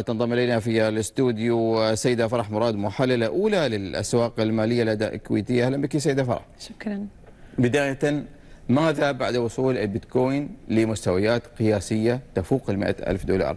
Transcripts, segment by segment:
تنضم الينا في الاستوديو سيده فرح مراد محلله اولى للاسواق الماليه لدى اكويتي اهلا بك سيده فرح شكرا بدايه ماذا بعد وصول البيتكوين لمستويات قياسيه تفوق ال ألف دولار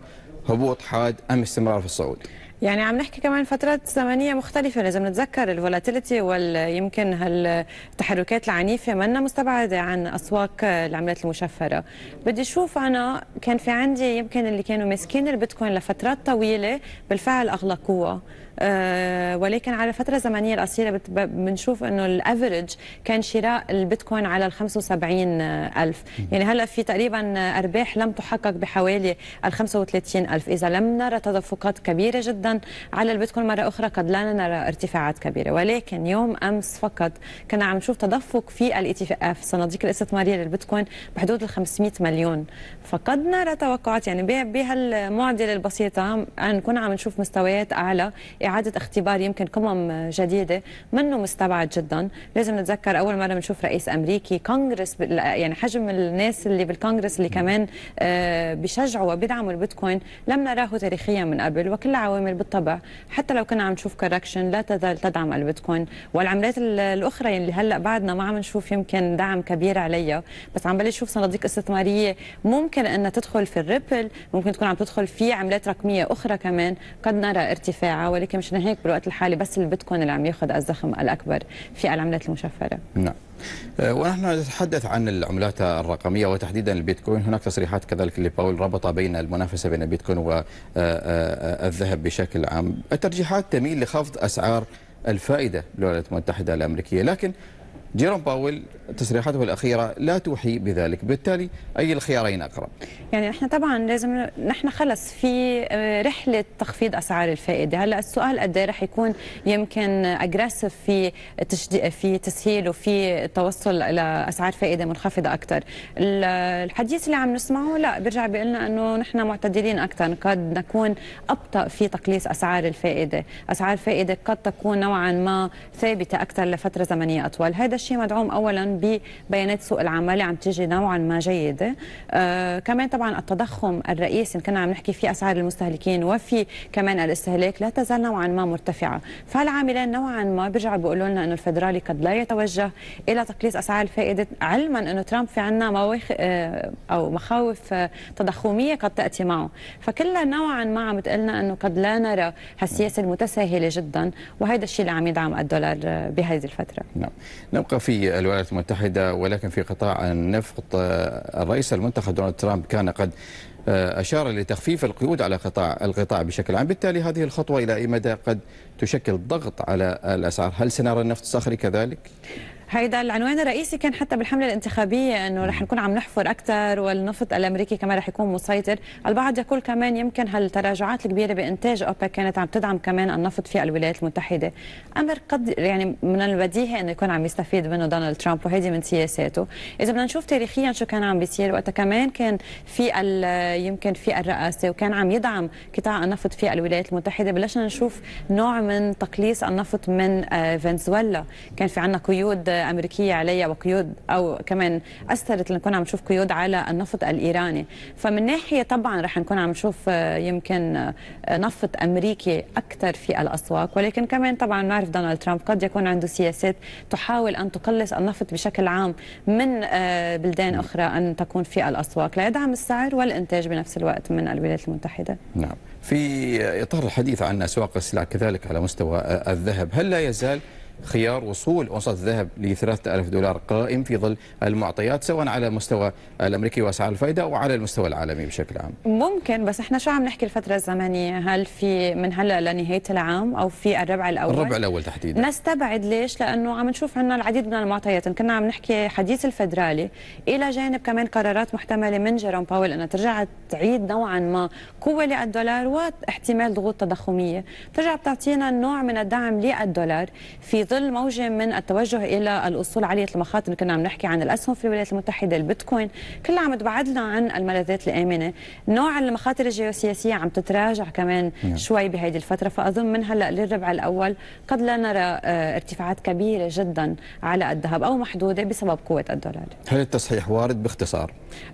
هبوط حاد ام استمرار في الصعود يعني عم نحكي كمان فترات زمنيه مختلفه لازم نتذكر الفولاتيليتي ويمكن هالتحركات العنيفه منا مستبعده عن اسواق العملات المشفره بدي اشوف انا كان في عندي يمكن اللي كانوا ماسكين البيتكوين لفترات طويله بالفعل اغلقوها آه، ولكن على فتره زمنيه القصيره بنشوف انه الافرج كان شراء البيتكوين على ال 75000 يعني هلا في تقريبا ارباح لم تحقق بحوالي ال 35000 اذا لم نرى تدفقات كبيره جدا على البيتكوين مره اخرى قد لا نرى ارتفاعات كبيره ولكن يوم امس فقط كنا عم نشوف تدفق في الاي تي اف صناديق الاستثماريه للبيتكوين بحدود ال 500 مليون فقد نرى توقعات يعني بهالمعدل البسيطه نكون عم نشوف مستويات اعلى اعاده اختبار يمكن قمم جديده منه مستبعد جدا لازم نتذكر اول مره بنشوف رئيس امريكي كونغرس يعني حجم الناس اللي بالكونغرس اللي كمان آه، بيشجعوا وبيدعموا البيتكوين لم نراه تاريخيا من قبل وكلها عوامل بالطبع حتى لو كنا عم نشوف كوركشن لا تزال تدعم البيتكوين والعملات الاخرى اللي هلا بعدنا ما عم نشوف يمكن دعم كبير عليها بس عم بلش شوف صناديق استثماريه ممكن انها تدخل في الريبل ممكن تكون عم تدخل في عملات رقميه اخرى كمان قد نرى ارتفاعها ولكن مشان هيك بالوقت الحالي بس البيتكوين اللي عم ياخذ الزخم الاكبر في العملات المشفره نعم آه، ونحن نتحدث عن العملات الرقمية وتحديدا البيتكوين هناك تصريحات كذلك لباول ربط بين المنافسة بين البيتكوين والذهب آه، آه، بشكل عام الترجيحات تميل لخفض أسعار الفائدة بالولايات المتحدة الأمريكية لكن جيروم باول تصريحاته الأخيرة لا توحي بذلك بالتالي أي الخيارين أقرب يعني نحن طبعا لازم نحن خلص في رحلة تخفيض أسعار الفائدة هلا السؤال قد ايه رح يكون يمكن أجريسيف في تشدي... في تسهيل وفي توصل لأسعار فائدة منخفضة أكثر الحديث اللي عم نسمعه لا برجع بيقول أنه نحن معتدلين أكثر قد نكون أبطأ في تقليص أسعار الفائدة أسعار الفائدة قد تكون نوعا ما ثابتة أكثر لفترة زمنية أطول هذا الشيء مدعوم اولا ببيانات سوق العمل اللي عم تيجي نوعا ما جيده آه كمان طبعا التضخم الرئيسي اللي كنا عم نحكي فيه اسعار المستهلكين وفي كمان الاستهلاك لا تزال نوعا ما مرتفعه فالعاملين نوعا ما بيرجعوا بيقولوا لنا انه الفدرالي قد لا يتوجه الى تقليص اسعار الفائده علما انه ترامب في عندنا مواخ آه، او مخاوف آه، تضخميه قد تاتي معه فكلها نوعا ما عم تقلنا انه قد لا نرى هالسياسه المتساهله جدا وهذا الشيء اللي عم يدعم الدولار آه، بهذه الفتره نعم نعم نبقى في الولايات المتحدة ولكن في قطاع النفط آه، الرئيس المنتخب دونالد ترامب كان قد آه، أشار لتخفيف القيود على قطاع القطاع بشكل عام بالتالي هذه الخطوة إلى أي مدى قد تشكل ضغط على الأسعار هل سنرى النفط الصخري كذلك؟ هيدا العنوان الرئيسي كان حتى بالحمله الانتخابيه انه رح نكون عم نحفر اكثر والنفط الامريكي كمان رح يكون مسيطر، البعض يقول كمان يمكن هالتراجعات الكبيره بانتاج اوبك كانت عم تدعم كمان النفط في الولايات المتحده، امر قد يعني من البديهي انه يكون عم يستفيد منه دونالد ترامب وهيدي من سياساته، اذا بدنا نشوف تاريخيا شو كان عم بيصير وقتها كمان كان في يمكن في الرئاسه وكان عم يدعم قطاع النفط في الولايات المتحده، بلشنا نشوف نوع من تقليص النفط من آه، فنزويلا، كان في عندنا قيود امريكيه عليها وقيود او كمان اثرت لنكون عم نشوف قيود على النفط الايراني فمن ناحيه طبعا رح نكون عم نشوف آه، يمكن آه، نفط امريكي اكثر في الاسواق ولكن كمان طبعا نعرف دونالد ترامب قد يكون عنده سياسات تحاول ان تقلص النفط بشكل عام من آه، بلدان اخرى ان تكون في الاسواق ليدعم السعر والانتاج بنفس الوقت من الولايات المتحده نعم في اطار الحديث عن اسواق السلع كذلك على مستوى الذهب هل لا يزال خيار وصول أونصة الذهب ل 3000 دولار قائم في ظل المعطيات سواء على مستوى الأمريكي وأسعار الفائدة أو على المستوى العالمي بشكل عام ممكن بس احنا شو عم نحكي الفترة الزمنية هل في من هلا لنهاية العام أو في الربع الأول الربع الأول تحديدا نستبعد ليش لأنه عم نشوف عندنا العديد من المعطيات إن كنا عم نحكي حديث الفدرالي إلى جانب كمان قرارات محتملة من جيروم باول أنها ترجع تعيد نوعا ما قوة للدولار واحتمال ضغوط تضخمية ترجع بتعطينا نوع من الدعم للدولار في ظل موجه من التوجه الى الاصول عاليه المخاطر كنا عم نحكي عن الاسهم في الولايات المتحده البيتكوين كلها عم تبعدنا عن الملاذات الامنه نوع المخاطر الجيوسياسيه عم تتراجع كمان نعم. شوي بهيدي الفتره فاظن من هلا للربع الاول قد لا نرى آه، ارتفاعات كبيره جدا على الذهب او محدوده بسبب قوه الدولار هل التصحيح وارد باختصار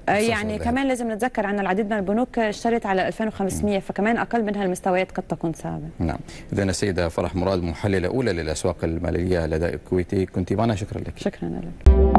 آه، يعني كمان لازم نتذكر ان العديد من البنوك اشترت على 2500 فكمان اقل من هالمستويات قد تكون صعبه نعم اذا السيده فرح مراد محلله اولى للاسواق الم... المالية لدى الكويتي كنت معنا شكرا لك شكرا لك